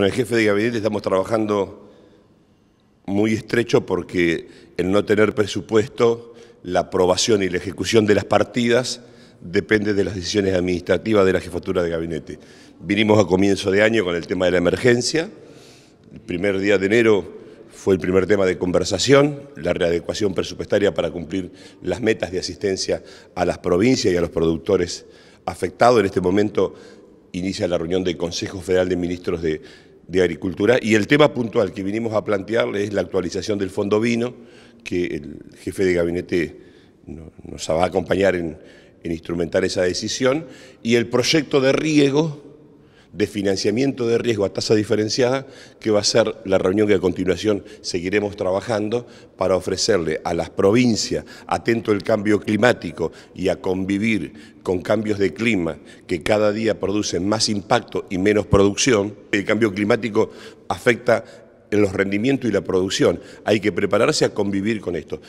Con el jefe de gabinete estamos trabajando muy estrecho porque el no tener presupuesto, la aprobación y la ejecución de las partidas depende de las decisiones administrativas de la jefatura de gabinete. Vinimos a comienzo de año con el tema de la emergencia. El primer día de enero fue el primer tema de conversación, la readecuación presupuestaria para cumplir las metas de asistencia a las provincias y a los productores afectados. En este momento inicia la reunión del Consejo Federal de Ministros de de Agricultura. Y el tema puntual que vinimos a plantearle es la actualización del Fondo Vino, que el jefe de gabinete nos va a acompañar en, en instrumentar esa decisión, y el proyecto de riego de financiamiento de riesgo a tasa diferenciada, que va a ser la reunión que a continuación seguiremos trabajando para ofrecerle a las provincias, atento al cambio climático y a convivir con cambios de clima que cada día producen más impacto y menos producción, el cambio climático afecta en los rendimientos y la producción. Hay que prepararse a convivir con esto.